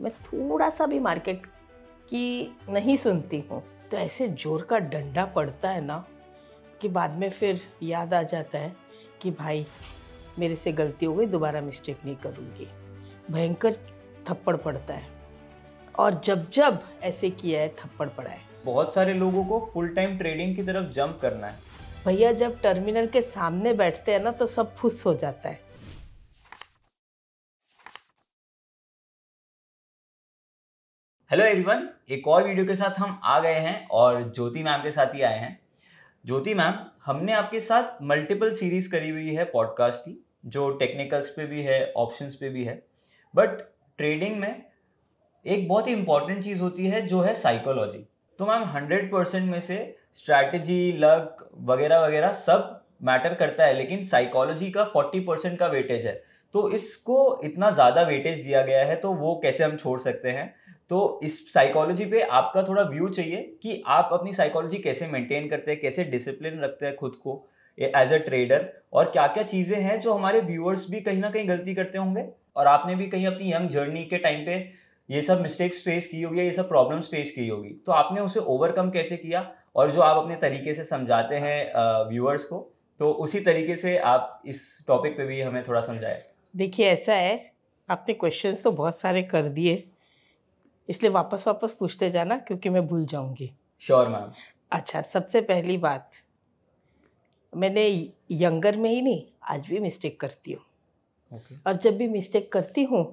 मैं थोड़ा सा भी मार्केट की नहीं सुनती हूँ तो ऐसे जोर का डंडा पड़ता है ना कि बाद में फिर याद आ जाता है कि भाई मेरे से गलती हो गई दोबारा मिस्टेक नहीं करूँगी भयंकर थप्पड़ पड़ता है और जब जब ऐसे किया है थप्पड़ पड़ा है बहुत सारे लोगों को फुल टाइम ट्रेडिंग की तरफ जंप करना है भैया जब टर्मिनल के सामने बैठते हैं ना तो सब फुस हो जाता है हेलो एवरीवन एक और वीडियो के साथ हम आ गए हैं और ज्योति मैम के साथ ही आए हैं ज्योति मैम हमने आपके साथ मल्टीपल सीरीज करी हुई है पॉडकास्ट की जो टेक्निकल्स पे भी है ऑप्शंस पे भी है बट ट्रेडिंग में एक बहुत ही इंपॉर्टेंट चीज़ होती है जो है साइकोलॉजी तो मैम हंड्रेड परसेंट में से स्ट्रैटेजी लक वगैरह वगैरह सब मैटर करता है लेकिन साइकोलॉजी का फोर्टी परसेंट का वेटेज है तो इसको इतना ज़्यादा वेटेज दिया गया है तो वो कैसे हम छोड़ सकते हैं तो इस साइकोलॉजी पे आपका थोड़ा व्यू चाहिए कि आप अपनी साइकोलॉजी कैसे मेंटेन करते हैं कैसे डिसिप्लिन रखते हैं खुद को एज अ ट्रेडर और क्या क्या चीज़ें हैं जो हमारे व्यूअर्स भी कहीं ना कहीं गलती करते होंगे और आपने भी कहीं अपनी यंग जर्नी के टाइम पे ये सब मिस्टेक्स फेस की होगी ये सब प्रॉब्लम्स फेस की होगी तो आपने उसे ओवरकम कैसे किया और जो आप अपने तरीके से समझाते हैं व्यूअर्स को तो उसी तरीके से आप इस टॉपिक पे भी हमें थोड़ा समझाए देखिए ऐसा है आपने क्वेश्चंस तो बहुत सारे कर दिए इसलिए वापस वापस पूछते जाना क्योंकि मैं भूल जाऊंगी श्योर मैम अच्छा सबसे पहली बात मैंने यंगर में ही नहीं आज भी मिस्टेक करती हूँ okay. और जब भी मिस्टेक करती हूँ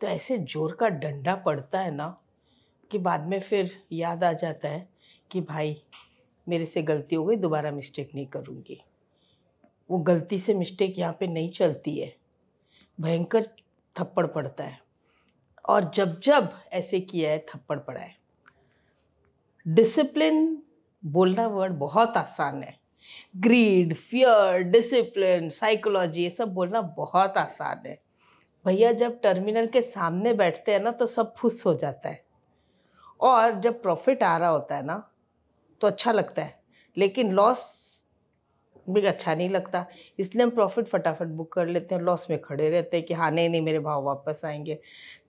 तो ऐसे जोर का डंडा पड़ता है ना कि बाद में फिर याद आ जाता है कि भाई मेरे से गलती हो गई दोबारा मिस्टेक नहीं करूँगी वो गलती से मिस्टेक यहाँ पे नहीं चलती है भयंकर थप्पड़ पड़ता है और जब जब ऐसे किया है थप्पड़ पड़ा है डिसिप्लिन बोलना वर्ड बहुत आसान है ग्रीड फियर डिसिप्लिन साइकोलॉजी ये सब बोलना बहुत आसान है भैया जब टर्मिनल के सामने बैठते हैं ना तो सब फुस हो जाता है और जब प्रॉफिट आ रहा होता है ना तो अच्छा लगता है लेकिन लॉस भी अच्छा नहीं लगता इसलिए हम प्रॉफिट फटाफट बुक कर लेते हैं लॉस में खड़े रहते हैं कि हाँ नहीं नहीं मेरे भाव वापस आएंगे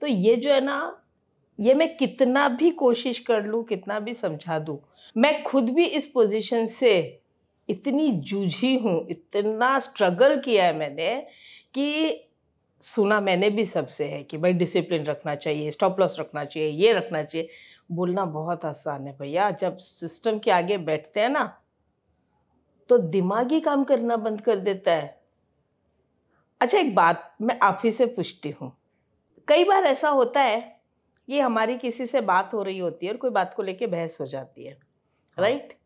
तो ये जो है ना ये मैं कितना भी कोशिश कर लूँ कितना भी समझा दूँ मैं खुद भी इस पोजीशन से इतनी जूझी हूँ इतना स्ट्रगल किया है मैंने कि सुना मैंने भी सबसे है कि भाई डिसिप्लिन रखना चाहिए स्टॉप लॉस रखना चाहिए ये रखना चाहिए बोलना बहुत आसान है भैया जब सिस्टम के आगे बैठते हैं ना तो दिमाग ही काम करना बंद कर देता है अच्छा एक बात मैं आप ही से पूछती हूँ कई बार ऐसा होता है ये हमारी किसी से बात हो रही होती है और कोई बात को लेके बहस हो जाती है हाँ। राइट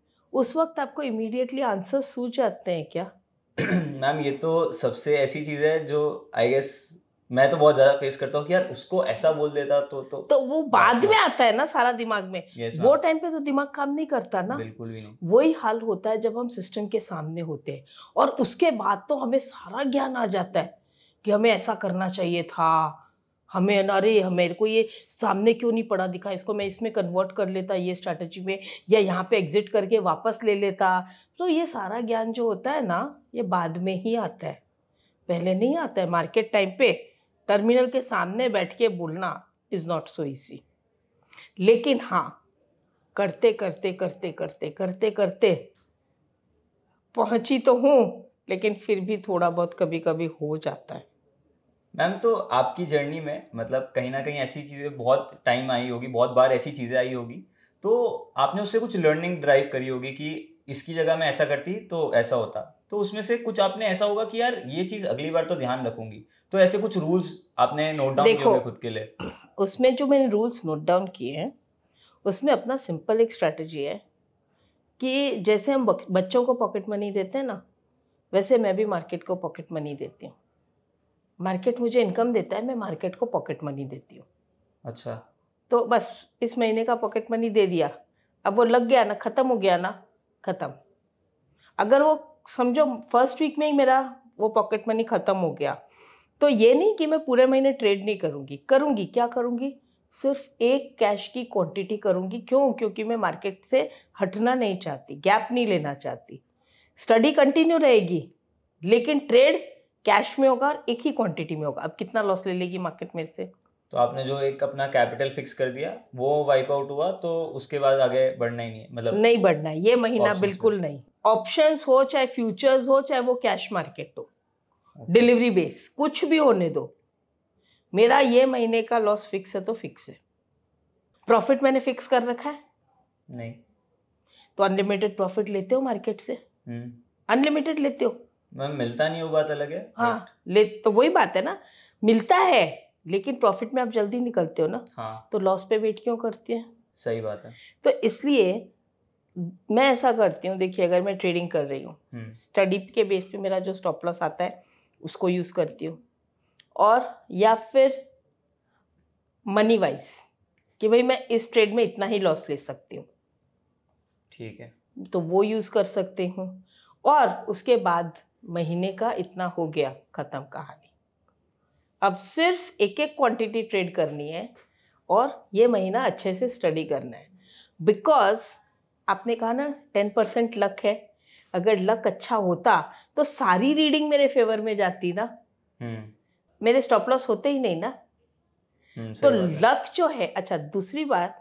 उस वक्त आपको इमीडिएटली आंसर सूझ जाते हैं क्या मैम ये तो सबसे ऐसी चीज़ है जो आई गेस मैं तो बहुत ज्यादा फेस करता हूँ कि यार उसको ऐसा बोल देता तो तो तो वो बाद में आता है ना सारा दिमाग में yes, वो टाइम हाँ। पे तो दिमाग काम नहीं करता ना बिल्कुल भी नहीं वही हाल होता है जब हम सिस्टम के सामने होते हैं और उसके बाद तो हमें सारा ज्ञान आ जाता है कि हमें ऐसा करना चाहिए था हमें अरे मेरे को ये सामने क्यों नहीं पड़ा दिखा इसको मैं इसमें कन्वर्ट कर लेता ये स्ट्रैटेजी में या यहाँ पे एग्जिट करके वापस ले लेता तो ये सारा ज्ञान जो होता है ना ये बाद में ही आता है पहले नहीं आता है मार्केट टाइम पे टर्मिनल के सामने बैठ के बोलना इज़ नॉट सो ईजी लेकिन हाँ करते करते करते करते करते करते पहुंची तो हूँ लेकिन फिर भी थोड़ा बहुत कभी कभी हो जाता है मैम तो आपकी जर्नी में मतलब कहीं ना कहीं ऐसी चीज़ें बहुत टाइम आई होगी बहुत बार ऐसी चीज़ें आई होगी तो आपने उससे कुछ लर्निंग ड्राइव करी होगी कि इसकी जगह मैं ऐसा करती तो ऐसा होता तो उसमें से कुछ आपने ऐसा होगा कि यार ये चीज अगली बार तो ध्यान रखूंगी तो ऐसे कुछ रूल्स आपने नोट डाउन किए खुद के लिए उसमें जो मैंने रूल्स नोट डाउन किए हैं उसमें अपना सिंपल एक स्ट्रैटेजी है कि जैसे हम बच्चों को पॉकेट मनी देते हैं ना वैसे मैं भी मार्केट को पॉकेट मनी देती हूँ मार्केट मुझे इनकम देता है मैं मार्केट को पॉकेट मनी देती हूँ अच्छा तो बस इस महीने का पॉकेट मनी दे दिया अब वो लग गया ना ख़त्म हो गया ना ख़त्म अगर वो समझो फर्स्ट वीक में ही मेरा वो पॉकेट मनी ख़त्म हो गया तो ये नहीं कि मैं पूरे महीने ट्रेड नहीं करूँगी करूँगी क्या करूँगी सिर्फ एक कैश की क्वांटिटी करूँगी क्यों क्योंकि मैं मार्केट से हटना नहीं चाहती गैप नहीं लेना चाहती स्टडी कंटिन्यू रहेगी लेकिन ट्रेड कैश में होगा और एक ही क्वांटिटी में होगा अब कितना लॉस ले लेगी मार्केट में से तो आपने जो एक अपना कैपिटल फिक्स कर दिया वो वाइप आउट हुआ तो उसके बाद आगे बढ़ना ही नहीं मतलब नहीं बढ़ना है ये महीना बिल्कुल नहीं ऑप्शंस हो चाहे फ्यूचर्स हो चाहे वो कैश मार्केट हो डिलीवरी बेस कुछ भी होने दो मेरा ये महीने का लॉस फिक्स है तो फिक्स है प्रॉफिट मैंने फिक्स कर रखा है नहीं तो अनलिमिटेड प्रॉफिट लेते हो मार्केट से अनलिमिटेड हम्म। लेते हो मैम मिलता नहीं वो बात अलग है हाँ ले तो वही बात है ना मिलता है लेकिन प्रॉफिट में आप जल्दी निकलते हो ना हाँ। तो लॉस पे वेट क्यों करते हैं सही बात है तो इसलिए मैं ऐसा करती हूँ देखिए अगर मैं ट्रेडिंग कर रही हूँ स्टडी हम्म। के बेस पे मेरा जो स्टॉप लॉस आता है उसको यूज़ करती हूँ और या फिर मनी वाइज कि भाई मैं इस ट्रेड में इतना ही लॉस ले सकती हूँ ठीक है तो वो यूज़ कर सकती हूँ और उसके बाद महीने का इतना हो गया ख़त्म कहानी अब सिर्फ एक एक क्वांटिटी ट्रेड करनी है और ये महीना अच्छे से स्टडी करना है बिकॉज आपने कहा ना टेन परसेंट लक है अगर लक अच्छा होता तो सारी रीडिंग मेरे फेवर में जाती ना हम्म। मेरे स्टॉप लॉस होते ही नहीं ना हम्म, तो लक जो है अच्छा दूसरी बात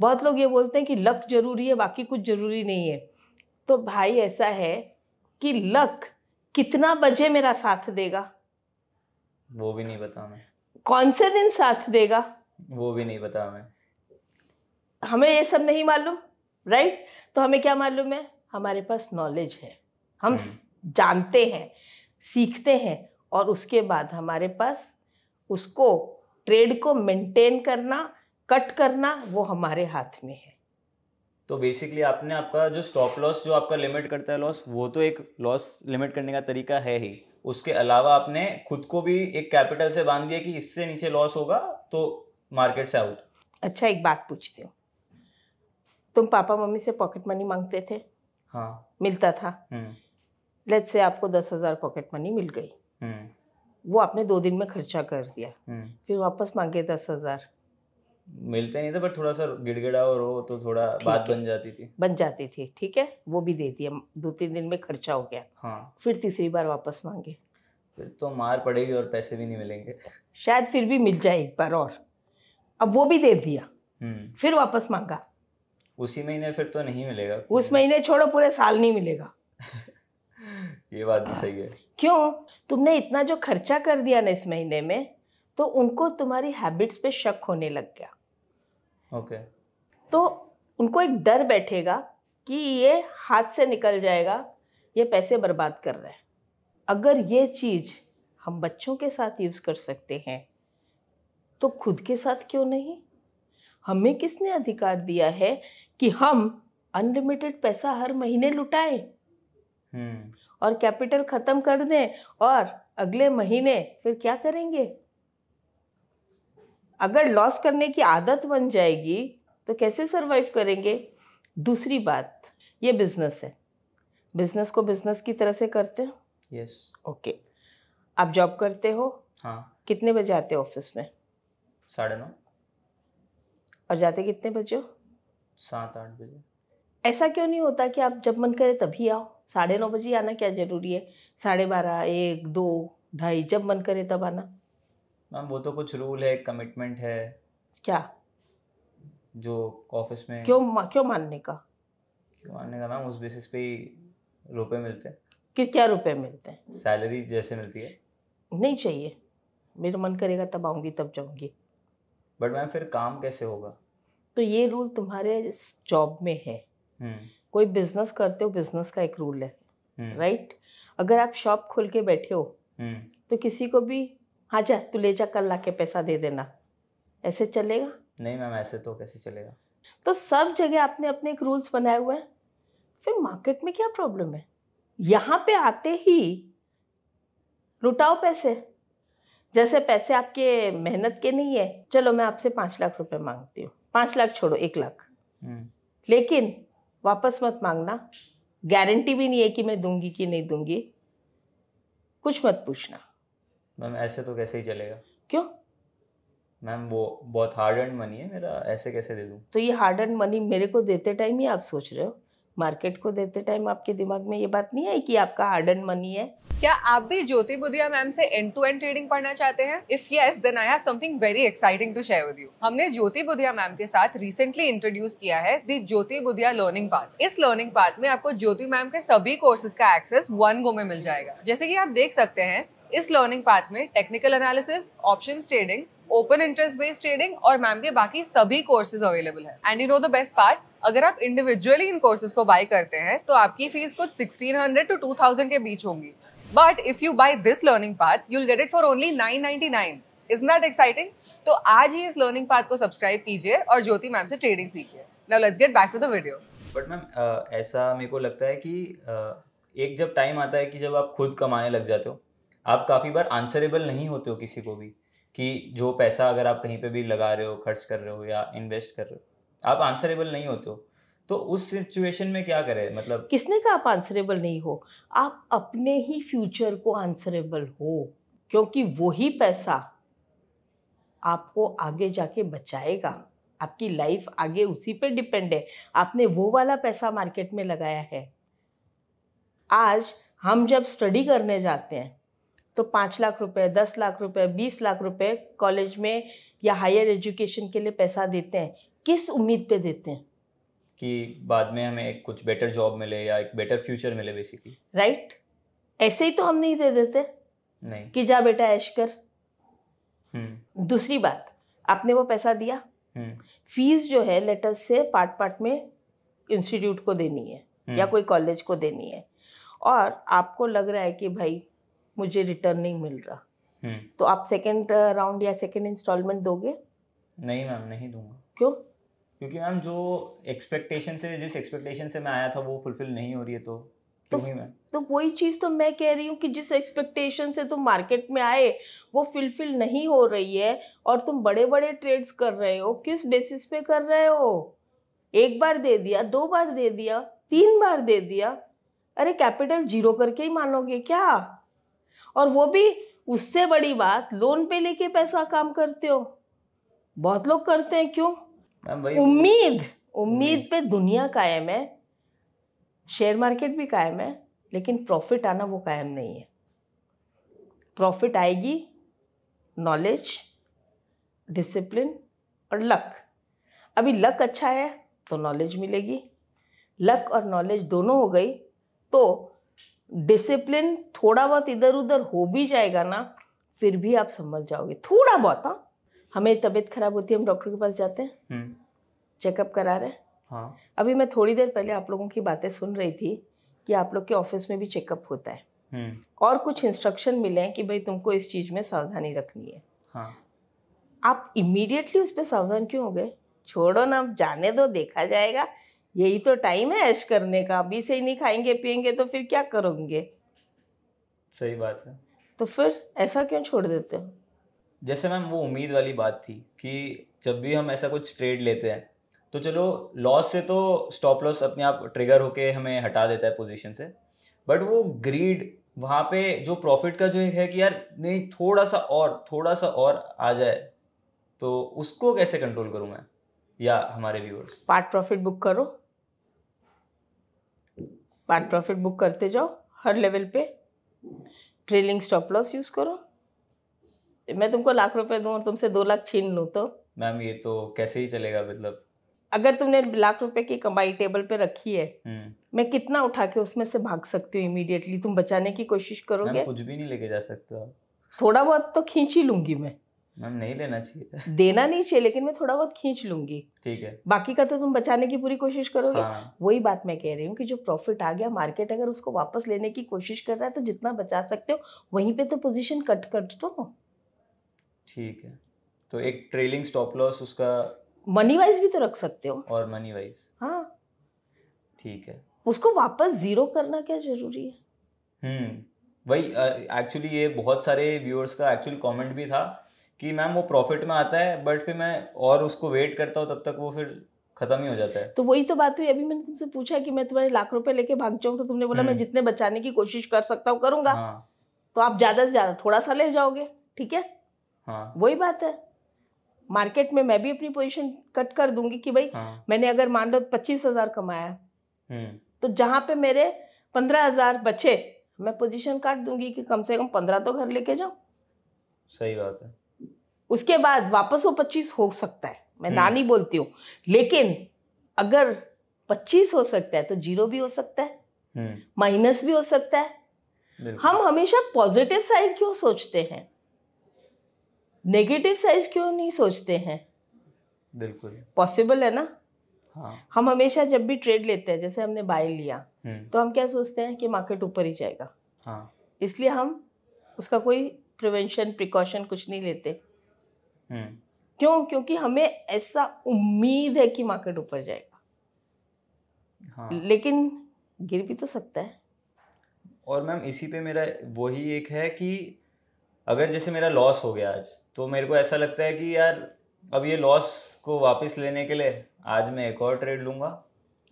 बहुत लोग ये बोलते हैं कि लक जरूरी है बाकी कुछ जरूरी नहीं है तो भाई ऐसा है कि लक कितना बजे मेरा साथ देगा वो भी नहीं पता मैं कौन से दिन साथ देगा वो भी नहीं पता मैं हमें ये सब नहीं मालूम राइट right? तो हमें क्या मालूम है हमारे पास नॉलेज है हम हम्म। जानते हैं सीखते हैं और उसके बाद हमारे पास उसको ट्रेड को मेंटेन करना कट करना वो हमारे हाथ में है तो बेसिकली आपने आपका जो स्टॉप लॉस जो आपका लिमिट करता है लॉस वो तो एक लॉस लिमिट करने का तरीका है ही उसके अलावा आपने खुद को भी एक कैपिटल से बांध दिया कि इससे नीचे लॉस होगा तो मार्केट से आउट अच्छा एक बात पूछते हूँ तुम पापा मम्मी से पॉकेट मनी मांगते थे हाँ मिलता था लेट्स हम्म। से आपको दस हज़ार पॉकेट मनी मिल गई हम्म। वो आपने दो दिन में खर्चा कर दिया हम्म। फिर वापस मांगे दस हज़ार मिलते नहीं थे पर थोड़ा सा गिड़गिड़ा और हो तो थोड़ा बात बन जाती थी बन जाती थी ठीक है वो भी दे दिया दो तीन दिन में खर्चा हो गया हाँ फिर तीसरी बार वापस मांगे फिर तो मार पड़ेगी और पैसे भी नहीं मिलेंगे शायद फिर भी मिल जाए एक बार और अब वो भी दे दिया फिर वापस मांगा उसी महीने फिर तो नहीं मिलेगा उस महीने छोड़ो पूरे साल नहीं मिलेगा ये बात भी सही है क्यों तुमने इतना जो खर्चा कर दिया ना इस महीने में तो उनको तुम्हारी हैबिट्स पे शक होने लग गया ओके तो उनको एक डर बैठेगा कि ये हाथ से निकल जाएगा ये पैसे बर्बाद कर रहे हैं अगर ये चीज़ हम बच्चों के साथ यूज़ कर सकते हैं तो खुद के साथ क्यों नहीं हमें किसने अधिकार दिया है कि हम अनलिमिटेड पैसा हर महीने लुटाएं हम्म। और कैपिटल खत्म कर दें और अगले महीने फिर क्या करेंगे अगर लॉस करने की आदत बन जाएगी तो कैसे सरवाइव करेंगे दूसरी बात ये बिजनेस है बिजनेस को बिजनेस की तरह से करते हैं यस ओके आप जॉब करते हो हाँ कितने बजे आते हो ऑफिस में साढ़े नौ और जाते कितने बजे हो सात आठ बजे ऐसा क्यों नहीं होता कि आप जब मन करे तभी आओ साढ़े नौ बजे आना क्या ज़रूरी है साढ़े बारह एक दो ढाई जब मन करे तब आना मैम वो तो कुछ रूल है कमिटमेंट है क्या जो ऑफिस में क्यों मा, क्यों मानने का क्यों मानने का मैम उस बेसिस पे ही रुपए मिलते हैं कि क्या रुपए मिलते हैं सैलरी जैसे मिलती है नहीं चाहिए मेरा मन करेगा तब आऊँगी तब जाऊँगी बट मैम फिर काम कैसे होगा तो ये रूल तुम्हारे जॉब में है हम्म। कोई बिजनेस करते हो बिजनेस का एक रूल है राइट हम्म। अगर आप शॉप खोल के बैठे हो हम्म। तो किसी को भी हाँ जा तू ले जा कल ला के पैसा दे देना ऐसे चलेगा नहीं मैम ऐसे तो कैसे चलेगा तो सब जगह आपने अपने एक रूल्स बनाए हुए हैं फिर मार्केट में क्या प्रॉब्लम है यहाँ पे आते ही लुटाओ पैसे जैसे पैसे आपके मेहनत के नहीं है चलो मैं आपसे पाँच लाख रुपए मांगती हूँ पाँच लाख छोड़ो एक लाख हम्म. लेकिन वापस मत मांगना गारंटी भी नहीं है कि मैं दूंगी कि नहीं दूंगी कुछ मत पूछना मैम ऐसे तो कैसे ही चलेगा क्यों मैम वो बहुत हार्ड एंड मनी है मेरा ऐसे कैसे दे दूं तो ये हार्ड एंड मनी मेरे को देते टाइम ही आप सोच रहे हो मार्केट को देते टाइम आपके दिमाग में ये बात नहीं है कि आपका हार्ड एंड मनी है क्या आप भी ज्योति बुधिया मैम से एंड टू एंड ट्रेडिंग पढ़ना चाहते हैं if yes then I have something very exciting to share with you हमने ज्योति बुधिया मैम के साथ रिसेंटली इंट्रोड्यूस किया है the Jyoti Budhia learning path इस लर्निंग पाथ में आपको ज्योति मैम के सभी कोर्सेज का एक्सेस वन गो में मिल जाएगा जैसे की आप देख सकते हैं इस लर्निंग पाथ में technical analysis option trading open interest based trading और मैम के बाकी सभी कोर्सेज अवेलेबल है and you know the best part अगर आप इंडिविजुअली इन कोर्सेज को बाय करते हैं तो आपकी फीस कुछ 1600 टू 2000 के बीच होंगी but if you buy this learning path you'll get it for only 999 is not exciting तो आज ही इस लर्निंग पाथ को सब्सक्राइब कीजिए और ज्योति मैम से ट्रेडिंग सीखिए now let's get back to the video but ma'am ऐसा मेरे को लगता है कि uh, एक जब टाइम आता है कि जब आप खुद कमाने लग जाते हो आप काफ़ी बार आंसरेबल नहीं होते हो किसी को भी कि जो पैसा अगर आप कहीं पे भी लगा रहे हो खर्च कर रहे हो या इन्वेस्ट कर रहे हो आप आंसरेबल नहीं होते हो तो उस सिचुएशन में क्या करें मतलब किसने कहा आप आंसरेबल नहीं हो आप अपने ही फ्यूचर को आंसरेबल हो क्योंकि वही पैसा आपको आगे जाके बचाएगा आपकी लाइफ आगे उसी पर डिपेंड है आपने वो वाला पैसा मार्केट में लगाया है आज हम जब स्टडी करने जाते हैं तो पाँच लाख रुपए दस लाख रुपए बीस लाख रुपए कॉलेज में या हायर एजुकेशन के लिए पैसा देते हैं किस उम्मीद पे देते हैं कि बाद में हमें एक कुछ बेटर जॉब मिले या एक बेटर फ्यूचर मिले बेसिकली राइट ऐसे ही तो हम नहीं दे देते नहीं कि जा बेटा ऐश कर हम्म। दूसरी बात आपने वो पैसा दिया हम्म। फीस जो है लेटर से पार्ट पार्ट में इंस्टीट्यूट को देनी है हम्म। या कोई कॉलेज को देनी है और आपको लग रहा है कि भाई मुझे रिटर्न नहीं मिल रहा हम्म। तो आप सेकेंड राउंड uh, या सेकेंड इंस्टॉलमेंट दोगे नहीं मैम नहीं दूंगा क्यों क्योंकि मैम जो एक्सपेक्टेशन से जिस एक्सपेक्टेशन से मैं आया था वो फुलफिल नहीं हो रही है तो तो, तो वही चीज तो मैं कह रही हूँ कि जिस एक्सपेक्टेशन से तुम मार्केट में आए वो फुलफिल नहीं हो रही है और तुम बड़े बड़े ट्रेड्स कर रहे हो किस बेसिस पे कर रहे हो एक बार दे दिया दो बार दे दिया तीन बार दे दिया अरे कैपिटल जीरो करके ही मानोगे क्या और वो भी उससे बड़ी बात लोन पे लेके पैसा काम करते हो बहुत लोग करते हैं क्यों उम्मीद उम्मीद पे दुनिया कायम है शेयर मार्केट भी कायम है लेकिन प्रॉफिट आना वो कायम नहीं है प्रॉफिट आएगी नॉलेज डिसिप्लिन और लक अभी लक अच्छा है तो नॉलेज मिलेगी लक और नॉलेज दोनों हो गई तो डिसिप्लिन थोड़ा बहुत इधर उधर हो भी जाएगा ना फिर भी आप संभल जाओगे थोड़ा बहुत हाँ हमें तबीयत खराब होती है हम डॉक्टर के पास जाते हैं हम्म। चेकअप करा रहे हैं हाँ। अभी मैं थोड़ी देर पहले आप लोगों की बातें सुन रही थी कि आप लोग के ऑफिस में भी चेकअप होता है हम्म। और कुछ इंस्ट्रक्शन मिले हैं कि भाई तुमको इस चीज़ में सावधानी रखनी है हाँ। आप इमीडिएटली उस पर सावधान क्यों हो गए छोड़ो ना जाने दो देखा जाएगा यही तो टाइम है ऐश करने का अभी से ही नहीं खाएंगे पियेंगे तो फिर क्या करोगे सही बात है तो फिर ऐसा क्यों छोड़ देते हो जैसे मैम वो उम्मीद वाली बात थी कि जब भी हम ऐसा कुछ ट्रेड लेते हैं तो चलो लॉस से तो स्टॉप लॉस अपने आप ट्रिगर होके हमें हटा देता है पोजीशन से बट वो ग्रीड वहाँ पे जो प्रॉफिट का जो है कि यार नहीं थोड़ा सा और थोड़ा सा और आ जाए तो उसको कैसे कंट्रोल करूँ मैं या हमारे व्यूअर्स पार्ट प्रॉफिट बुक करो पार्ट प्रॉफिट बुक करते जाओ हर लेवल पे ट्रेलिंग स्टॉप लॉस यूज़ करो मैं तुमको लाख रुपए दूं और तुमसे दो लाख छीन लूँ तो मैम ये तो कैसे ही चलेगा मतलब अगर तुमने लाख रुपए की कमाई टेबल पे रखी है हम्म। मैं कितना उठा के उसमें से भाग सकती हूँ इमीडिएटली तुम बचाने की कोशिश करोगे कुछ भी नहीं लेके जा सकते थोड़ा बहुत तो खींच ही लूंगी मैं मैम नहीं लेना चाहिए देना नहीं चाहिए लेकिन मैं थोड़ा बहुत खींच लूंगी ठीक है बाकी का तो तुम बचाने की पूरी कोशिश करोगे हाँ। वही बात मैं कह रही हूँ कि जो प्रॉफिट आ गया मार्केट अगर उसको वापस लेने की कोशिश कर रहा है तो जितना बचा सकते हो वहीं पे तो पोजीशन कट कर दो ठीक है तो एक ट्रेलिंग स्टॉप लॉस उसका मनी वाइज भी तो रख सकते हो और मनी वाइज हाँ ठीक है उसको वापस जीरो करना क्या जरूरी है हम्म वही एक्चुअली ये बहुत सारे व्यूअर्स का एक्चुअल कमेंट भी था कि मैम वो प्रॉफिट में आता है बट फिर मैं और उसको वेट करता हूँ तब तक वो फिर खत्म ही हो जाता है तो वही तो बात हुई अभी मैंने तुमसे पूछा कि मैं तुम्हारे लाख रुपए लेके भाग जाऊँ तो तुमने बोला मैं हम्म। जितने बचाने की कोशिश कर सकता हूँ करूंगा हाँ। तो आप ज्यादा से ज्यादा थोड़ा सा ले जाओगे ठीक है हाँ। वही बात है मार्केट में मैं भी अपनी पोजीशन कट कर दूंगी कि भाई हाँ। मैंने अगर मान लो पच्चीस हजार कमाया हम्म। तो जहां पे मेरे पंद्रह हजार बचे मैं पोजीशन काट दूंगी कि कम से कम पंद्रह तो घर लेके जाऊं सही बात है उसके बाद वापस वो पच्चीस हो सकता है मैं हम्म। नानी बोलती हूँ लेकिन अगर पच्चीस हो सकता है तो जीरो भी हो सकता है हम्म। माइनस भी हो सकता है हम हमेशा पॉजिटिव साइड क्यों सोचते हैं नेगेटिव साइज क्यों नहीं सोचते हैं बिल्कुल पॉसिबल है ना हाँ। हम हमेशा जब भी ट्रेड लेते हैं जैसे हमने बाय लिया हम्म। तो हम क्या सोचते हैं कि मार्केट ऊपर ही जाएगा हाँ। इसलिए हम उसका कोई प्रिवेंशन प्रिकॉशन कुछ नहीं लेते हम्म। क्यों क्योंकि हमें ऐसा उम्मीद है कि मार्केट ऊपर जाएगा हाँ। लेकिन गिर भी तो सकता है और मैम इसी पे मेरा वही एक है कि अगर जैसे मेरा लॉस हो गया आज तो मेरे को ऐसा लगता है कि यार अब ये लॉस को वापस लेने के लिए आज मैं एक और ट्रेड लूंगा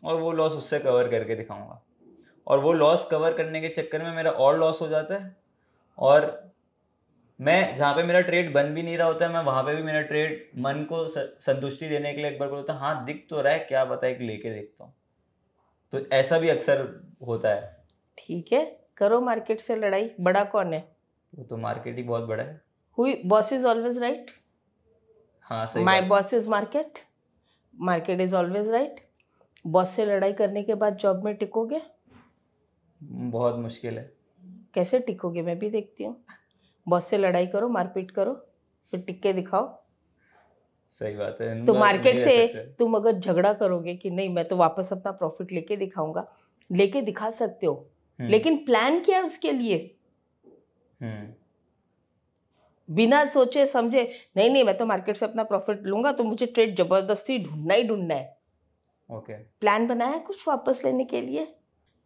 और वो लॉस उससे कवर करके दिखाऊंगा और वो लॉस कवर करने के चक्कर में मेरा और लॉस हो जाता है और मैं जहाँ पे मेरा ट्रेड बन भी नहीं रहा होता है मैं वहाँ पे भी मेरा ट्रेड मन को संतुष्टि देने के लिए एक बार बोलता हूँ हाँ दिख तो रहा है क्या बता एक लेके देखता हूँ तो ऐसा भी अक्सर होता है ठीक है करो मार्केट से लड़ाई बड़ा कौन है वो तो मार्केट ही बहुत बड़ा है हुई बॉस इज ऑलवेज राइट हाँ सही my boss is market market is always right boss से लड़ाई करने के बाद जॉब में टिकोगे बहुत मुश्किल है कैसे टिकोगे मैं भी देखती हूँ बॉस से लड़ाई करो मारपीट करो फिर टिक्के दिखाओ सही बात है तो मार्केट से तुम अगर झगड़ा करोगे कि नहीं मैं तो वापस अपना प्रॉफिट लेके दिखाऊंगा लेके दिखा सकते हो हम्म। लेकिन प्लान क्या है उसके लिए हम्म। बिना सोचे समझे नहीं नहीं मैं तो मार्केट से अपना प्रॉफिट लूंगा तो मुझे ट्रेड जबरदस्ती ढूंढना ही ढूंढना है ओके okay. प्लान बनाया कुछ वापस लेने के लिए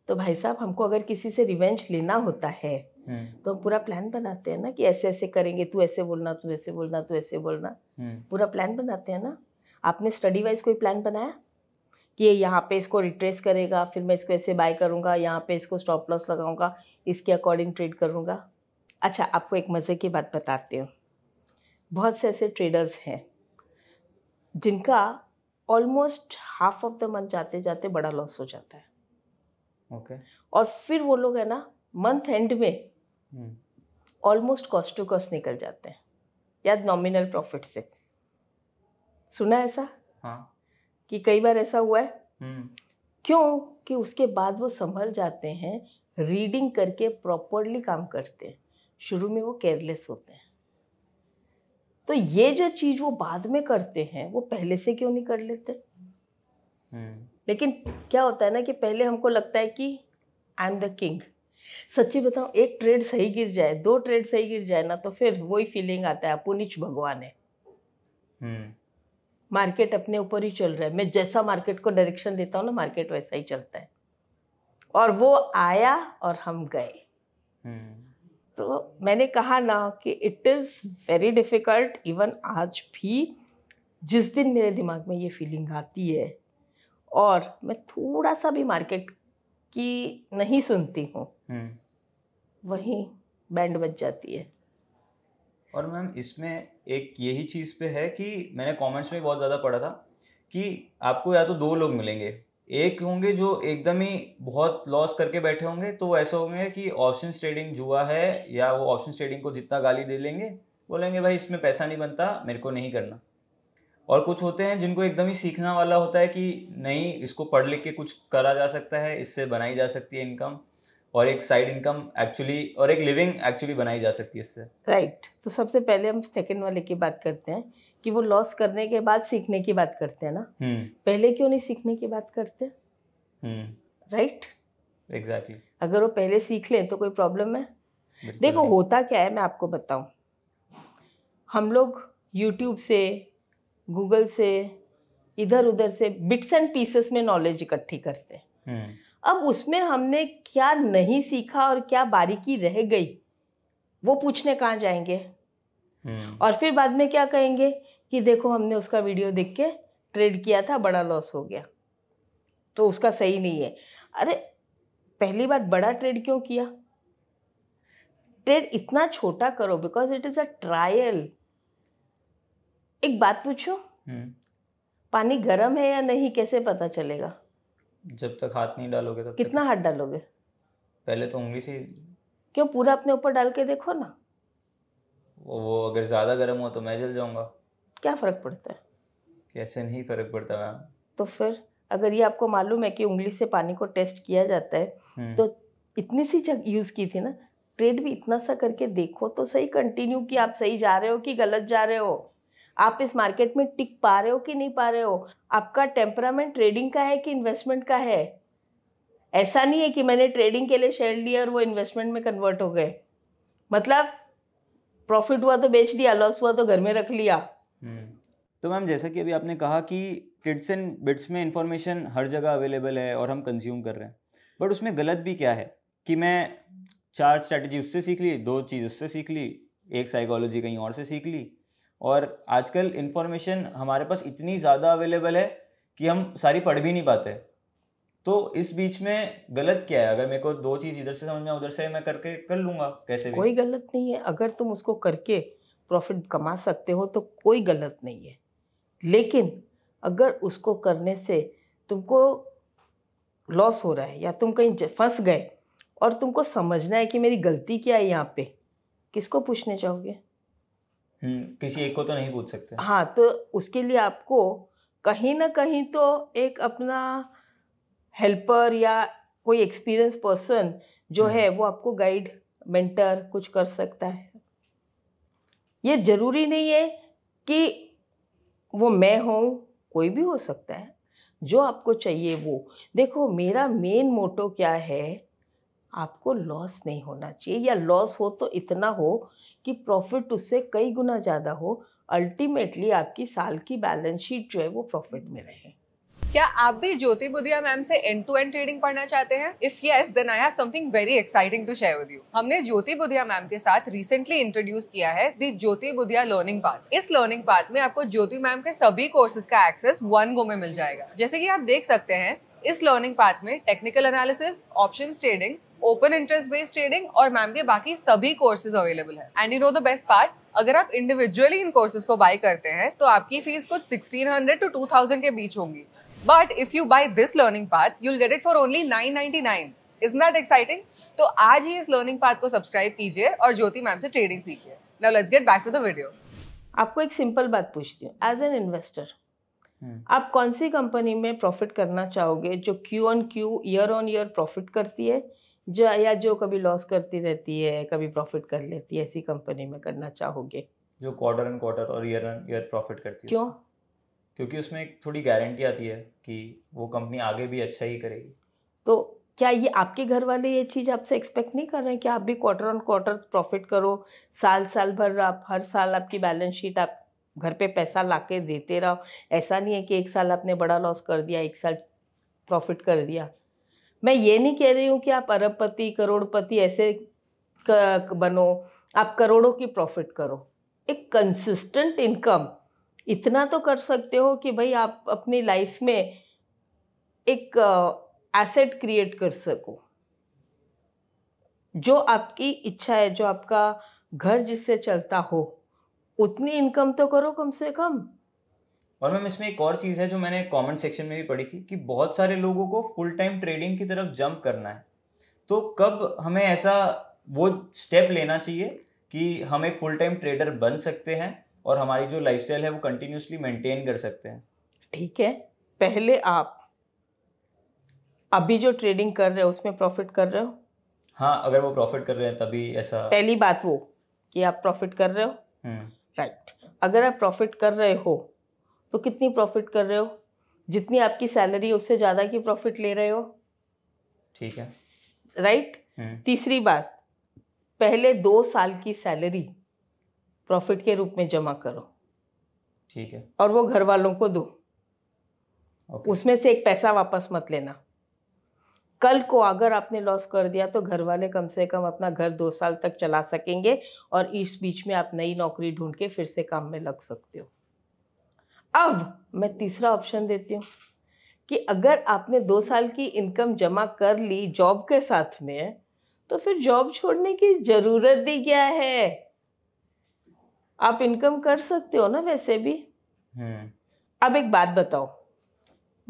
तो भाई साहब हमको अगर किसी से रिवेंज लेना होता है हम्म। तो हम पूरा प्लान बनाते हैं ना कि ऐसे ऐसे करेंगे तू ऐसे बोलना तू ऐसे बोलना तू ऐसे बोलना हम्म। पूरा प्लान बनाते हैं ना आपने स्टडी वाइज कोई प्लान बनाया कि ये यहाँ पे इसको रिट्रेस करेगा फिर मैं इसको ऐसे बाय करूँगा यहाँ पे इसको स्टॉप लॉस लगाऊंगा इसके अकॉर्डिंग ट्रेड करूँगा अच्छा आपको एक मज़े की बात बताती हूँ बहुत से ऐसे ट्रेडर्स हैं जिनका almost half of the month जाते जाते बड़ा लॉस हो जाता है ओके okay. और फिर वो लोग है ना मंथ एंड में ऑलमोस्ट कॉस्ट टू कॉस्ट निकल जाते हैं या नॉमिनल प्रॉफिट से सुना ऐसा हाँ कि कई बार ऐसा हुआ है हम्म। क्यों कि उसके बाद वो संभल जाते हैं रीडिंग करके प्रॉपरली काम करते हैं शुरू में वो केयरलेस होते हैं तो ये जो चीज़ वो बाद में करते हैं वो पहले से क्यों नहीं कर लेते हम्म। लेकिन क्या होता है ना कि पहले हमको लगता है कि आई एम द किंग सच्ची बताऊँ एक ट्रेड सही गिर जाए दो ट्रेड सही गिर जाए ना तो फिर वही फीलिंग आता है पुनिच भगवान है मार्केट हम्म। अपने ऊपर ही चल रहा है मैं जैसा मार्केट को डायरेक्शन देता हूँ ना मार्केट वैसा ही चलता है और वो आया और हम गए हम्म। तो मैंने कहा ना कि it is very difficult even आज भी जिस दिन मेरे दिमाग में ये फीलिंग आती है और मैं थोड़ा सा भी मार्केट कि नहीं सुनती हूँ हम्म। वही बैंड बज जाती है और मैम इसमें एक यही चीज़ पे है कि मैंने कमेंट्स में बहुत ज़्यादा पढ़ा था कि आपको या तो दो लोग मिलेंगे एक होंगे जो एकदम ही बहुत लॉस करके बैठे होंगे तो ऐसा होंगे कि ऑप्शन ट्रेडिंग जुआ है या वो ऑप्शन ट्रेडिंग को जितना गाली दे लेंगे बोलेंगे भाई इसमें पैसा नहीं बनता मेरे को नहीं करना और कुछ होते हैं जिनको एकदम ही सीखना वाला होता है कि नहीं इसको पढ़ लिख के कुछ करा जा सकता है इससे बनाई जा सकती है इनकम और एक साइड इनकम एक्चुअली और एक लिविंग एक्चुअली बनाई जा सकती है इससे राइट right. तो सबसे पहले हम सेकेंड वाले की बात करते हैं कि वो लॉस करने के बाद सीखने की बात करते हैं ना hmm. पहले क्यों नहीं सीखने की बात करते right hmm. Exactly right? exactly. अगर वो पहले सीख लें तो कोई प्रॉब्लम है देखो होता क्या है मैं आपको बताऊं हम लोग यूट्यूब से गूगल से इधर उधर से बिट्स एंड पीसेस में नॉलेज इकट्ठी करते हैं हम्म। अब उसमें हमने क्या नहीं सीखा और क्या बारीकी रह गई वो पूछने कहाँ जाएंगे हम्म। और फिर बाद में क्या कहेंगे कि देखो हमने उसका वीडियो देख के ट्रेड किया था बड़ा लॉस हो गया तो उसका सही नहीं है अरे पहली बात बड़ा ट्रेड क्यों किया ट्रेड इतना छोटा करो because it is a trial एक बात पूछो हम्म। पानी गर्म है या नहीं कैसे पता चलेगा जब तक हाथ नहीं डालोगे तब कितना हाथ डालोगे पहले तो उंगली से क्यों पूरा अपने ऊपर डाल के देखो ना वो अगर ज़्यादा गर्म हो तो मैं जल जाऊंगा क्या फ़र्क पड़ता है कैसे नहीं फ़र्क पड़ता मैम तो फिर अगर ये आपको मालूम है कि उंगली से पानी को टेस्ट किया जाता है हम्म। तो इतनी सी यूज़ की थी ना ट्रेड भी इतना सा करके देखो तो सही कंटिन्यू कि आप सही जा रहे हो कि गलत जा रहे हो आप इस मार्केट में टिक पा रहे हो कि नहीं पा रहे हो आपका टेम्परामेंट ट्रेडिंग का है कि इन्वेस्टमेंट का है ऐसा नहीं है कि मैंने ट्रेडिंग के लिए शेयर लिया और वो इन्वेस्टमेंट में कन्वर्ट हो गए मतलब प्रॉफिट हुआ तो बेच दिया लॉस हुआ तो घर में रख लिया हम्म। तो मैम जैसा कि अभी आपने कहा कि किड्स एंड बिट्स में इंफॉर्मेशन हर जगह अवेलेबल है और हम कंज्यूम कर रहे हैं बट उसमें गलत भी क्या है कि मैं चार स्ट्रैटेजी उससे सीख ली दो चीज़ उससे सीख ली एक साइकोलॉजी कहीं और से सीख ली और आजकल इन्फॉर्मेशन हमारे पास इतनी ज़्यादा अवेलेबल है कि हम सारी पढ़ भी नहीं पाते तो इस बीच में गलत क्या है अगर मेरे को दो चीज़ इधर से समझ में उधर से मैं करके कर लूँगा कैसे भी कोई गलत नहीं है अगर तुम उसको करके प्रॉफिट कमा सकते हो तो कोई गलत नहीं है लेकिन अगर उसको करने से तुमको लॉस हो रहा है या तुम कहीं फंस गए और तुमको समझना है कि मेरी गलती क्या है यहाँ पे किसको पूछने चाहोगे हम्म, किसी एक को तो नहीं पूछ सकते हाँ तो उसके लिए आपको कहीं ना कहीं तो एक अपना हेल्पर या कोई एक्सपीरियंस पर्सन जो हम्म। है वो आपको गाइड मेंटर कुछ कर सकता है ये जरूरी नहीं है कि वो मैं हूँ कोई भी हो सकता है जो आपको चाहिए वो देखो मेरा मेन मोटो क्या है आपको लॉस नहीं होना चाहिए या लॉस हो तो इतना हो कि प्रॉफिट उससे कई गुना ज़्यादा हो अल्टीमेटली आपकी साल की बैलेंस शीट जो है वो प्रॉफिट में रहे क्या आप भी ज्योति बुधिया मैम से एंड टू एंड ट्रेडिंग पढ़ना चाहते हैं if yes then I have something very exciting to share with you हमने ज्योति बुधिया मैम के साथ रिसेंटली इंट्रोड्यूस किया है the Jyoti Budhia learning path इस लर्निंग पाथ में आपको ज्योति मैम के सभी कोर्सेज का एक्सेस वन गो में मिल जाएगा जैसे कि आप देख सकते हैं इस लर्निंग पाथ में technical analysis option trading open interest based trading और मैम के बाकी सभी कोर्सेज अवेलेबल है and you know the best part अगर आप इंडिविजुअली इन कोर्सेज को बाय करते हैं तो आपकी फीस कुछ 1600 टू 2000 के बीच होंगी but if you buy this learning path you'll get it for only 999 is not exciting तो आज ही इस लर्निंग पाथ को सब्सक्राइब कीजिए और ज्योति मैम से ट्रेडिंग सीखिए now let's get back to the video आपको एक सिंपल बात पूछती हूँ एज एन इन्वेस्टर हम्म। आप कौन सी कंपनी में प्रॉफिट करना चाहोगे जो Q on Q year on year profit करती है जो या जो कभी लॉस करती रहती है कभी प्रॉफिट कर लेती है ऐसी कंपनी में करना चाहोगे जो क्वार्टर एंड क्वार्टर और ईयर एंड ईयर प्रॉफिट करती है क्यों क्योंकि उसमें एक थोड़ी गारंटी आती है कि वो कंपनी आगे भी अच्छा ही करेगी तो क्या ये आपके घर वाले ये चीज़ आपसे एक्सपेक्ट नहीं कर रहे हैं कि आप भी क्वार्टर ऑन क्वार्टर प्रॉफिट करो साल साल भर आप हर साल आपकी बैलेंस शीट आप घर पे पैसा ला के देते रहो ऐसा नहीं है कि एक साल आपने बड़ा लॉस कर दिया एक साल प्रॉफिट कर दिया मैं ये नहीं कह रही हूँ कि आप अरबपति करोड़पति ऐसे बनो आप करोड़ों की प्रॉफिट करो एक कंसिस्टेंट इनकम इतना तो कर सकते हो कि भाई आप अपनी लाइफ में एक एसेट क्रिएट कर सको जो आपकी इच्छा है जो आपका घर जिससे चलता हो उतनी इनकम तो करो कम से कम और मैम इसमें एक और चीज़ है जो मैंने कमेंट सेक्शन में भी पढ़ी थी कि बहुत सारे लोगों को फुल टाइम ट्रेडिंग की तरफ जंप करना है तो कब हमें ऐसा वो स्टेप लेना चाहिए कि हम एक फुल टाइम ट्रेडर बन सकते हैं और हमारी जो लाइफस्टाइल है वो कंटिन्यूसली मेंटेन कर सकते हैं ठीक है पहले आप अभी जो ट्रेडिंग कर रहे हो उसमें प्रॉफिट कर रहे हो हाँ अगर वो प्रॉफिट कर रहे हैं तभी ऐसा पहली बात वो कि आप प्रॉफिट कर रहे हो हम्म। Right right. अगर आप प्रॉफिट कर रहे हो तो कितनी प्रॉफिट कर रहे हो जितनी आपकी सैलरी उससे ज़्यादा की प्रॉफिट ले रहे हो ठीक है राइट right? हम्म। तीसरी बात पहले दो साल की सैलरी प्रॉफिट के रूप में जमा करो ठीक है और वो घर वालों को दो उसमें से एक पैसा वापस मत लेना कल को अगर आपने लॉस कर दिया तो घर वाले कम से कम अपना घर दो साल तक चला सकेंगे और इस बीच में आप नई नौकरी ढूंढ के फिर से काम में लग सकते हो अब मैं तीसरा ऑप्शन देती हूँ कि अगर आपने दो साल की इनकम जमा कर ली जॉब के साथ में तो फिर जॉब छोड़ने की ज़रूरत भी क्या है आप इनकम कर सकते हो ना वैसे भी हम्म। अब एक बात बताओ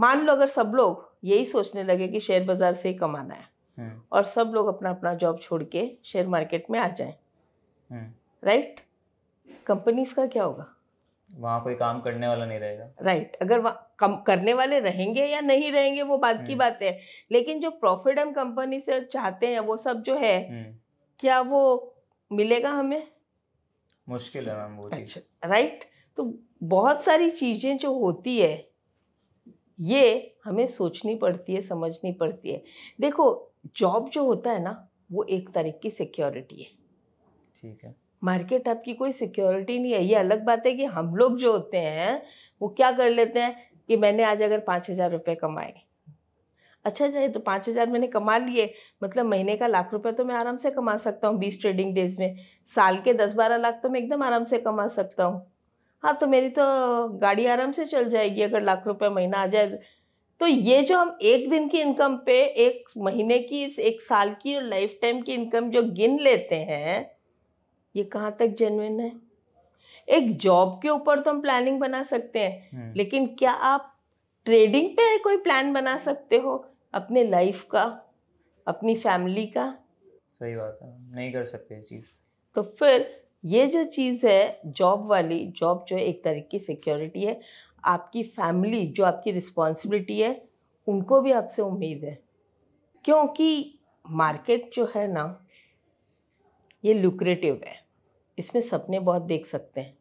मान लो अगर सब लोग यही सोचने लगे कि शेयर बाजार से ही कमाना है हम्म। और सब लोग अपना अपना जॉब छोड़ के शेयर मार्केट में आ जाए हम्म। राइट कंपनीज का क्या होगा वहाँ कोई काम करने वाला नहीं रहेगा राइट right. अगर कम करने वाले रहेंगे या नहीं रहेंगे वो बात की हम्म। बात है लेकिन जो प्रॉफिट हम कंपनी से चाहते हैं वो सब जो है क्या वो मिलेगा हमें मुश्किल है मैम वो अच्छा राइट right? तो बहुत सारी चीज़ें जो होती है ये हमें सोचनी पड़ती है समझनी पड़ती है देखो जॉब जो होता है ना वो एक तरह की सिक्योरिटी है ठीक है मार्केट आपकी कोई सिक्योरिटी नहीं है ये अलग बात है कि हम लोग जो होते हैं वो क्या कर लेते हैं कि मैंने आज अगर पाँच हज़ार रुपये कमाए अच्छा चाहे तो पाँच हज़ार मैंने कमा लिए मतलब महीने का लाख रुपए तो मैं आराम से कमा सकता हूँ बीस ट्रेडिंग डेज में साल के दस बारह लाख तो मैं एकदम आराम से कमा सकता हूँ हाँ तो मेरी तो गाड़ी आराम से चल जाएगी अगर लाख रुपए महीना आ जाए तो ये जो हम एक दिन की इनकम पे एक महीने की एक साल की और लाइफ टाइम की इनकम जो गिन लेते हैं ये कहाँ तक जेनविन है एक जॉब के ऊपर तो हम प्लानिंग बना सकते हैं हम्म। लेकिन क्या आप ट्रेडिंग पे कोई प्लान बना सकते हो अपने लाइफ का अपनी फैमिली का सही बात है नहीं कर सकते चीज़ तो फिर ये जो चीज़ है जॉब वाली जॉब जो है एक तरह की सिक्योरिटी है आपकी फैमिली जो आपकी रिस्पॉन्सिबिलिटी है उनको भी आपसे उम्मीद है क्योंकि मार्केट जो है ना ये लुक्रेटिव है इसमें सपने बहुत देख सकते हैं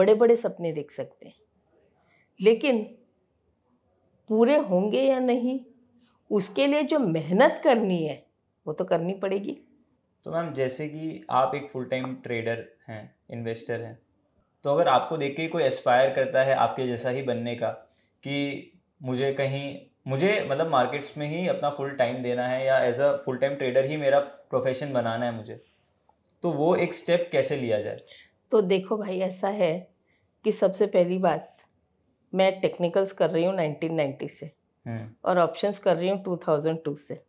बड़े बड़े सपने देख सकते हैं लेकिन पूरे होंगे या नहीं उसके लिए जो मेहनत करनी है वो तो करनी पड़ेगी तो मैम जैसे कि आप एक फुल टाइम ट्रेडर हैं इन्वेस्टर हैं तो अगर आपको देख के कोई एस्पायर करता है आपके जैसा ही बनने का कि मुझे कहीं मुझे मतलब मार्केट्स में ही अपना फुल टाइम देना है या as a full time trader ही मेरा प्रोफेशन बनाना है मुझे तो वो एक स्टेप कैसे लिया जाए तो देखो भाई ऐसा है कि सबसे पहली बात मैं टेक्निकल्स कर रही हूँ 1990 से हम्म। और ऑप्शंस कर रही हूँ 2002 से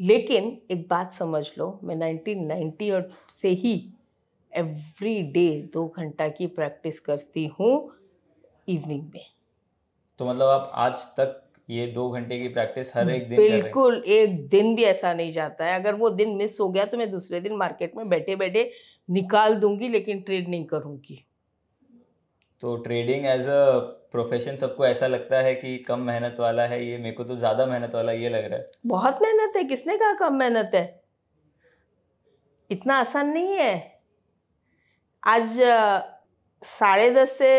लेकिन एक बात समझ लो मैं 1990 और से ही एवरी डे दो घंटा की प्रैक्टिस करती हूँ इवनिंग में तो मतलब आप आज तक ये दो घंटे की प्रैक्टिस हर एक दिन बिल्कुल एक दिन भी ऐसा नहीं जाता है अगर वो दिन मिस हो गया तो मैं दूसरे दिन मार्केट में बैठे बैठे निकाल दूंगी लेकिन ट्रेड नहीं करूँगी तो ट्रेडिंग एज अ प्रोफेशन सबको ऐसा लगता है कि कम मेहनत वाला है ये मेरे को तो ज़्यादा मेहनत वाला ये लग रहा है बहुत मेहनत है किसने कहा कम मेहनत है इतना आसान नहीं है आज साढ़े दस से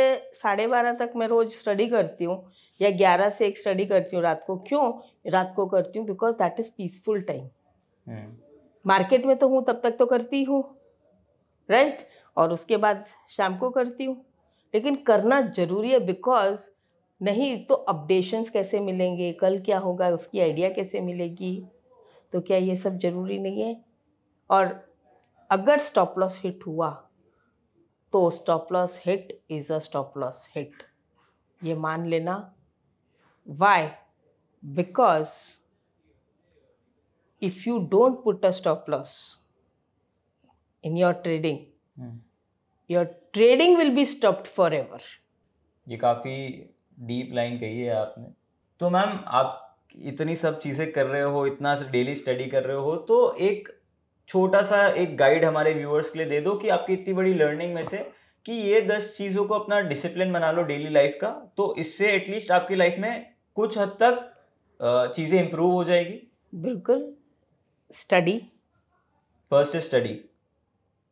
साढ़े बारह तक मैं रोज़ स्टडी करती हूँ या ग्यारह से एक स्टडी करती हूँ रात को क्यों रात को करती हूँ because that is peaceful time market में तो हूँ तब तक तो करती हूँ राइट right? और उसके बाद शाम को करती हूँ लेकिन करना ज़रूरी है बिकॉज नहीं तो अपडेशंस कैसे मिलेंगे कल क्या होगा उसकी आइडिया कैसे मिलेगी तो क्या ये सब ज़रूरी नहीं है और अगर स्टॉप लॉस हिट हुआ तो stop loss hit is a stop loss hit ये मान लेना why because if you don't put a stop loss in your trading your trading will be stopped forever ये काफ़ी डीप लाइन कही है आपने तो मैम आप इतनी सब चीज़ें कर रहे हो इतना डेली स्टडी कर रहे हो तो एक छोटा सा एक गाइड हमारे व्यूअर्स के लिए दे दो कि आपकी इतनी बड़ी लर्निंग में से कि ये दस चीज़ों को अपना डिसिप्लिन बना लो डेली लाइफ का तो इससे एटलीस्ट आपकी लाइफ में कुछ हद तक चीज़ें इम्प्रूव हो जाएगी बिल्कुल स्टडी फर्स्ट स्टडी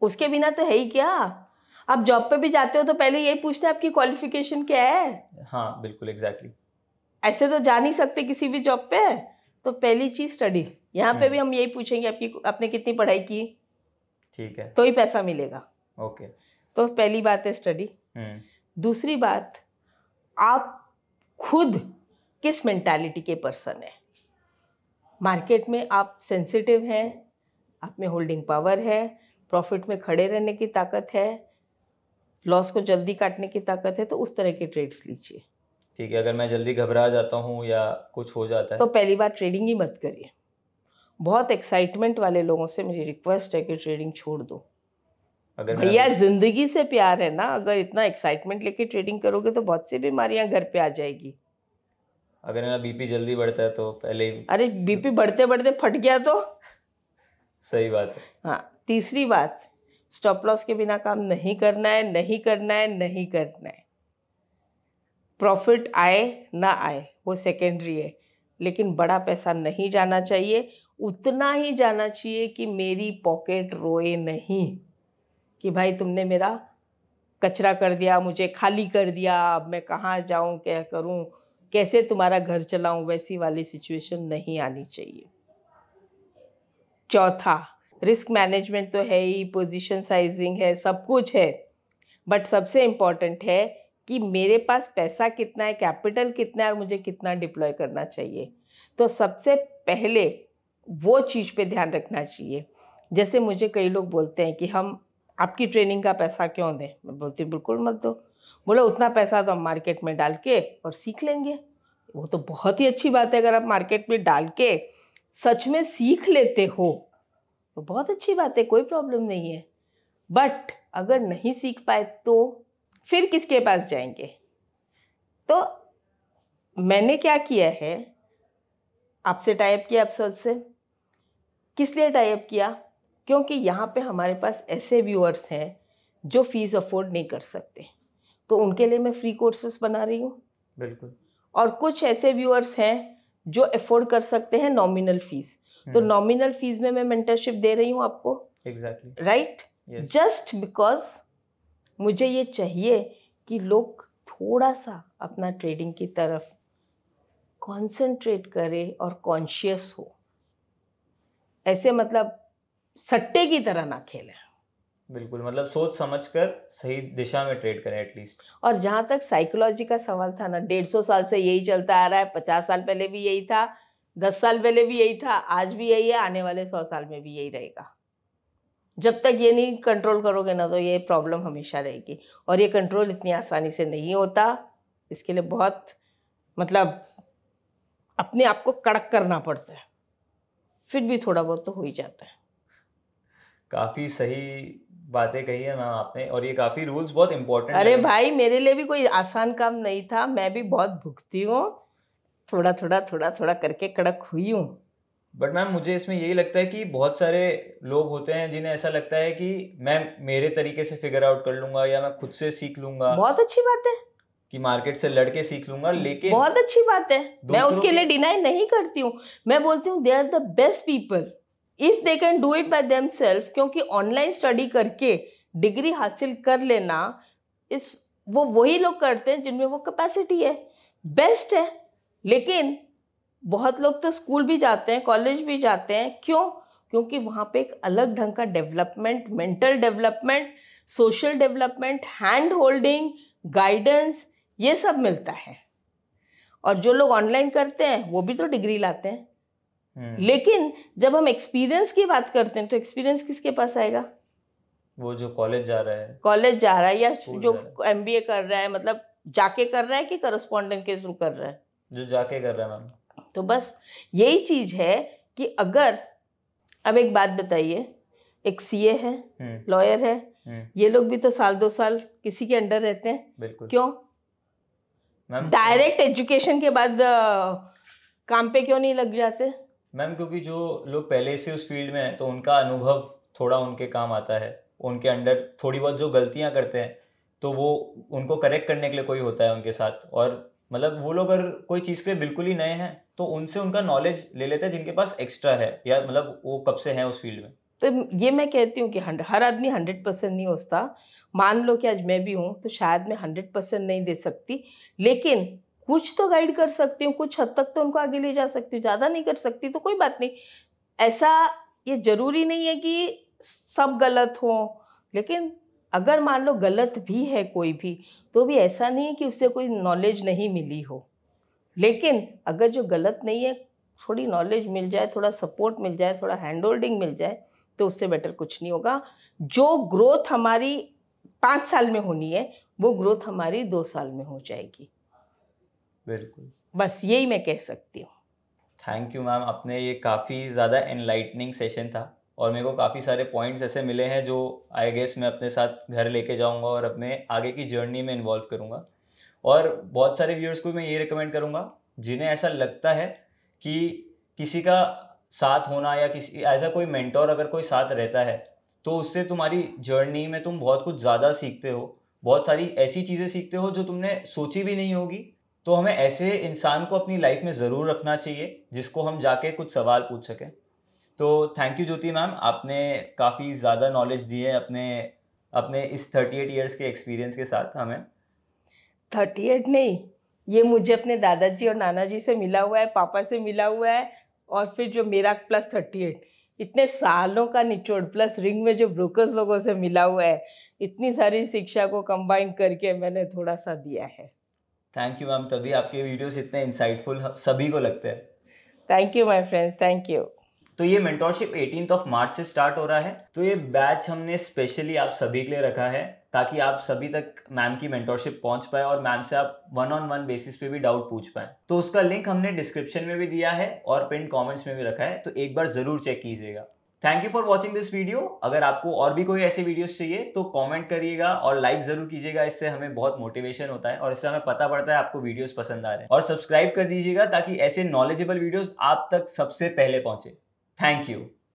उसके बिना तो है ही क्या आप जॉब पे भी जाते हो तो पहले यही पूछते हैं आपकी क्वालिफिकेशन क्या है हाँ बिल्कुल एग्जैक्टली exactly. ऐसे तो जा नहीं सकते किसी भी जॉब पे तो पहली चीज स्टडी यहाँ पे भी हम्म। हम यही पूछेंगे आपकी आपने कितनी पढ़ाई की ठीक है तो ही पैसा मिलेगा ओके तो पहली बात है स्टडी हम्म। दूसरी बात आप खुद किस मेंटालिटी के पर्सन है मार्केट में आप सेंसिटिव हैं आप में होल्डिंग पावर है प्रॉफिट में खड़े रहने की ताकत है लॉस को जल्दी काटने की ताकत है तो उस तरह के ट्रेड्स लीजिए ठीक है अगर मैं जल्दी घबरा जाता हूँ या कुछ हो जाता है तो पहली बार ट्रेडिंग ही मत करिए बहुत एक्साइटमेंट वाले लोगों से मेरी रिक्वेस्ट है कि ट्रेडिंग छोड़ दो अगर भैया जिंदगी से प्यार है ना अगर इतना एक्साइटमेंट लेके ट्रेडिंग करोगे तो बहुत सी बीमारियां घर पे आ जाएगी अगर मेरा बीपी जल्दी बढ़ता है तो पहले ही अरे बीपी बढ़ते बढ़ते फट गया तो सही बात है हाँ तीसरी बात स्टॉप लॉस के बिना काम नहीं करना है नहीं करना है नहीं करना है प्रॉफिट आए ना आए वो सेकेंडरी है लेकिन बड़ा पैसा नहीं जाना चाहिए उतना ही जाना चाहिए कि मेरी पॉकेट रोए नहीं कि भाई तुमने मेरा कचरा कर दिया मुझे खाली कर दिया अब मैं कहाँ जाऊँ क्या करूँ कैसे तुम्हारा घर चलाऊँ वैसी वाली सिचुएशन नहीं आनी चाहिए चौथा रिस्क मैनेजमेंट तो है ही पोजीशन साइजिंग है सब कुछ है बट सबसे इम्पॉर्टेंट है कि मेरे पास पैसा कितना है कैपिटल कितना है और मुझे कितना डिप्लॉय करना चाहिए तो सबसे पहले वो चीज़ पे ध्यान रखना चाहिए जैसे मुझे कई लोग बोलते हैं कि हम आपकी ट्रेनिंग का पैसा क्यों दें मैं बोलती हूँ बिल्कुल मत दो बोलो उतना पैसा तो हम मार्केट में डाल के और सीख लेंगे वो तो बहुत ही अच्छी बात है अगर आप मार्केट में डाल के सच में सीख लेते हो तो बहुत अच्छी बात है कोई प्रॉब्लम नहीं है बट अगर नहीं सीख पाए तो फिर किसके पास जाएंगे तो मैंने क्या किया है आपसे टाइप किया आप सर से किस लिए टाइप किया क्योंकि यहाँ पे हमारे पास ऐसे व्यूअर्स हैं जो फीस अफोर्ड नहीं कर सकते तो उनके लिए मैं फ्री कोर्सेस बना रही हूँ बिल्कुल और कुछ ऐसे व्यूअर्स हैं जो अफोर्ड कर सकते हैं नॉमिनल फीस तो नॉमिनल फीस में मैं मेंटरशिप दे रही हूँ आपको एग्जैक्टली राइट जस्ट बिकॉज मुझे ये चाहिए कि लोग थोड़ा सा अपना ट्रेडिंग की तरफ कंसंट्रेट करे और कॉन्शियस हो ऐसे मतलब सट्टे की तरह ना खेलें बिल्कुल मतलब सोच समझ कर सही दिशा में ट्रेड करें एटलीस्ट और जहाँ तक साइकोलॉजी का सवाल था ना डेढ़ सौ साल से यही चलता आ रहा है पचास साल पहले भी यही था दस साल पहले भी यही था आज भी यही है आने वाले सौ साल में भी यही रहेगा जब तक ये नहीं कंट्रोल करोगे ना तो ये प्रॉब्लम हमेशा रहेगी और ये कंट्रोल इतनी आसानी से नहीं होता इसके लिए बहुत मतलब अपने आप को कड़क करना पड़ता है फिर भी थोड़ा बहुत तो हो ही जाता है काफ़ी सही बातें कही है ना आपने और ये काफ़ी रूल्स बहुत इम्पोर्टेंट अरे भाई मेरे लिए भी कोई आसान काम नहीं था मैं भी बहुत भुगती हूँ थोड़ा थोड़ा थोड़ा थोड़ा करके कड़क हुई हूँ बट मैम मुझे इसमें यही लगता है कि बहुत सारे लोग होते हैं जिन्हें ऐसा लगता है कि मैं मेरे तरीके से फिगर आउट कर लूंगा या मैं खुद से सीख लूंगा बहुत अच्छी बात है कि मार्केट से लड़के सीख लूंगा लेकिन बहुत अच्छी बात है मैं उसके लिए डिनाई नहीं करती हूँ मैं बोलती हूँ they are the best people if they can do it by themself क्योंकि ऑनलाइन स्टडी करके डिग्री हासिल कर लेना इस वो वही लोग करते हैं जिनमें वो कैपेसिटी है बेस्ट है लेकिन बहुत लोग तो स्कूल भी जाते हैं कॉलेज भी जाते हैं क्यों क्योंकि वहाँ पे एक अलग ढंग का development mental development social development hand holding guidance ये सब मिलता है और जो लोग ऑनलाइन करते हैं वो भी तो डिग्री लाते हैं हम्म। लेकिन जब हम एक्सपीरियंस की बात करते हैं तो एक्सपीरियंस किसके पास आएगा वो जो कॉलेज जा रहा है कॉलेज जा रहा है या जो एम कर रहा है मतलब जाके कर रहा है कि करस्पॉन्डेंट के थ्रू कर रहा है जो जाके कर रहा है मैम तो बस यही चीज़ है कि अगर अब एक बात बताइए एक सीए है लॉयर हम्म। है हम्म। ये लोग भी तो साल दो साल किसी के अंडर रहते हैं क्यों डायरेक्ट एजुकेशन के बाद काम पे क्यों नहीं लग जाते मैम क्योंकि जो लोग पहले से उस फील्ड में हैं तो उनका अनुभव थोड़ा उनके काम आता है उनके अंडर थोड़ी बहुत जो गलतियां करते हैं तो वो उनको करेक्ट करने के लिए कोई होता है उनके साथ और मतलब वो लोग अगर कोई चीज़ के लिए बिल्कुल ही नए हैं तो उनसे उनका नॉलेज ले लेते हैं जिनके पास एक्स्ट्रा है या मतलब वो कब से हैं उस फील्ड में तो ये मैं कहती हूँ कि हर आदमी हंड्रेड परसेंट नहीं होता मान लो कि आज मैं भी हूँ तो शायद मैं हंड्रेड परसेंट नहीं दे सकती लेकिन कुछ तो गाइड कर सकती हूँ कुछ हद तक तो उनको आगे ले जा सकती हूँ ज़्यादा नहीं कर सकती तो कोई बात नहीं ऐसा ये ज़रूरी नहीं है कि सब गलत हो लेकिन अगर मान लो गलत भी है कोई भी तो भी ऐसा नहीं है कि उससे कोई नॉलेज नहीं मिली हो लेकिन अगर जो गलत नहीं है थोड़ी नॉलेज मिल जाए थोड़ा सपोर्ट मिल जाए थोड़ा हैंड होल्डिंग मिल जाए तो उससे बेटर कुछ नहीं होगा जो ग्रोथ हमारी पाँच साल में होनी है वो ग्रोथ हमारी दो साल में हो जाएगी बिल्कुल बस यही मैं कह सकती हूँ थैंक यू मैम अपने ये काफ़ी ज़्यादा एनलाइटनिंग सेशन था और मेरे को काफ़ी सारे पॉइंट्स ऐसे मिले हैं जो आई गेस मैं अपने साथ घर लेके जाऊंगा और अपने आगे की जर्नी में इन्वॉल्व करूंगा और बहुत सारे व्यूअर्स को मैं ये रिकमेंड करूंगा जिन्हें ऐसा लगता है कि किसी का साथ होना या किसी ऐसा कोई मेंटोर अगर कोई साथ रहता है तो उससे तुम्हारी जर्नी में तुम बहुत कुछ ज़्यादा सीखते हो बहुत सारी ऐसी चीज़ें सीखते हो जो तुमने सोची भी नहीं होगी तो हमें ऐसे इंसान को अपनी लाइफ में ज़रूर रखना चाहिए जिसको हम जाके कुछ सवाल पूछ सकें तो थैंक यू ज्योति मैम आपने काफ़ी ज़्यादा नॉलेज दी है अपने अपने इस थर्टी एट ईयर्स के एक्सपीरियंस के साथ हमें थर्टी एट नहीं ये मुझे अपने दादाजी और नाना जी से मिला हुआ है पापा से मिला हुआ है और फिर जो मेरा प्लस थर्टी एट इतने सालों का निचोड़ प्लस रिंग में जो ब्रोकर्स लोगों से मिला हुआ है इतनी सारी शिक्षा को कंबाइन करके मैंने थोड़ा सा दिया है थैंक यू मैम तभी आपके वीडियोस इतने इंसाइटफुल सभी को लगते हैं thank you my friends thank you तो ये मेंटोरशिप एटीन ऑफ मार्च से स्टार्ट हो रहा है तो ये बैच हमने स्पेशली आप सभी के लिए रखा है ताकि आप सभी तक मैम की मेंटोरशिप पहुंच पाए और मैम से आप वन ऑन वन बेसिस पे भी डाउट पूछ पाए तो उसका लिंक हमने डिस्क्रिप्शन में भी दिया है और पिन कॉमेंट्स में भी रखा है तो एक बार जरूर चेक कीजिएगा thank you for watching this video अगर आपको और भी कोई ऐसे वीडियोस चाहिए तो कमेंट करिएगा और लाइक जरूर कीजिएगा इससे हमें बहुत मोटिवेशन होता है और इससे हमें पता पड़ता है आपको वीडियोस पसंद आ रहे हैं और सब्सक्राइब कर दीजिएगा ताकि ऐसे नॉलेजेबल वीडियोस आप तक सबसे पहले पहुंचे Thank you.